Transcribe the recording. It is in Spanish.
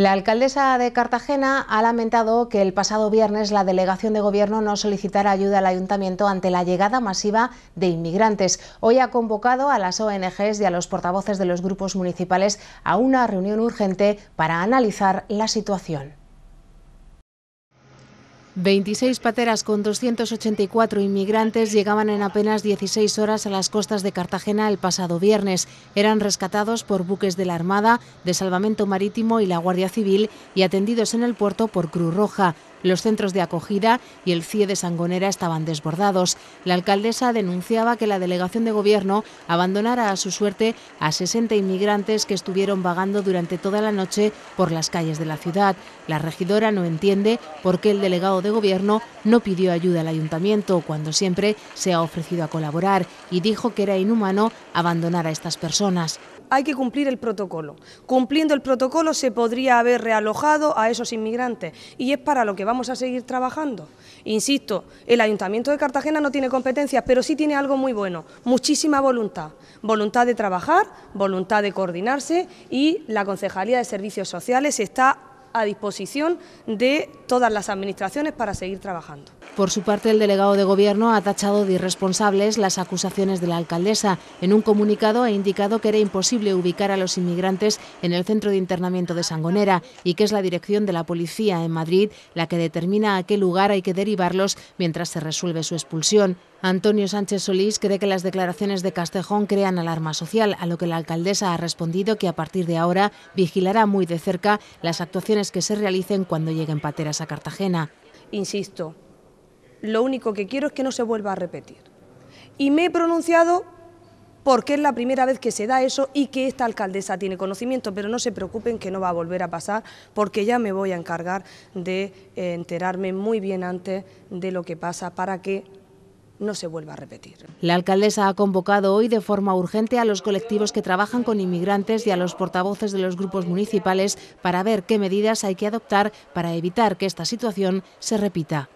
La alcaldesa de Cartagena ha lamentado que el pasado viernes la delegación de gobierno no solicitara ayuda al ayuntamiento ante la llegada masiva de inmigrantes. Hoy ha convocado a las ONGs y a los portavoces de los grupos municipales a una reunión urgente para analizar la situación. 26 pateras con 284 inmigrantes llegaban en apenas 16 horas a las costas de Cartagena el pasado viernes. Eran rescatados por buques de la Armada, de Salvamento Marítimo y la Guardia Civil y atendidos en el puerto por Cruz Roja. Los centros de acogida y el CIE de Sangonera estaban desbordados. La alcaldesa denunciaba que la delegación de gobierno abandonara a su suerte a 60 inmigrantes que estuvieron vagando durante toda la noche por las calles de la ciudad. La regidora no entiende por qué el delegado de gobierno no pidió ayuda al ayuntamiento cuando siempre se ha ofrecido a colaborar y dijo que era inhumano abandonar a estas personas hay que cumplir el protocolo. Cumpliendo el protocolo se podría haber realojado a esos inmigrantes y es para lo que vamos a seguir trabajando. Insisto, el Ayuntamiento de Cartagena no tiene competencias, pero sí tiene algo muy bueno, muchísima voluntad. Voluntad de trabajar, voluntad de coordinarse y la Concejalía de Servicios Sociales está a disposición de todas las administraciones para seguir trabajando. Por su parte, el delegado de Gobierno ha tachado de irresponsables las acusaciones de la alcaldesa. En un comunicado ha indicado que era imposible ubicar a los inmigrantes en el centro de internamiento de Sangonera y que es la dirección de la policía en Madrid la que determina a qué lugar hay que derivarlos mientras se resuelve su expulsión. Antonio Sánchez Solís cree que las declaraciones de Castejón crean alarma social, a lo que la alcaldesa ha respondido que a partir de ahora vigilará muy de cerca las actuaciones que se realicen cuando lleguen pateras a Cartagena. Insisto, lo único que quiero es que no se vuelva a repetir. Y me he pronunciado porque es la primera vez que se da eso y que esta alcaldesa tiene conocimiento, pero no se preocupen que no va a volver a pasar porque ya me voy a encargar de eh, enterarme muy bien antes de lo que pasa para que no se vuelva a repetir. La alcaldesa ha convocado hoy de forma urgente a los colectivos que trabajan con inmigrantes y a los portavoces de los grupos municipales para ver qué medidas hay que adoptar para evitar que esta situación se repita.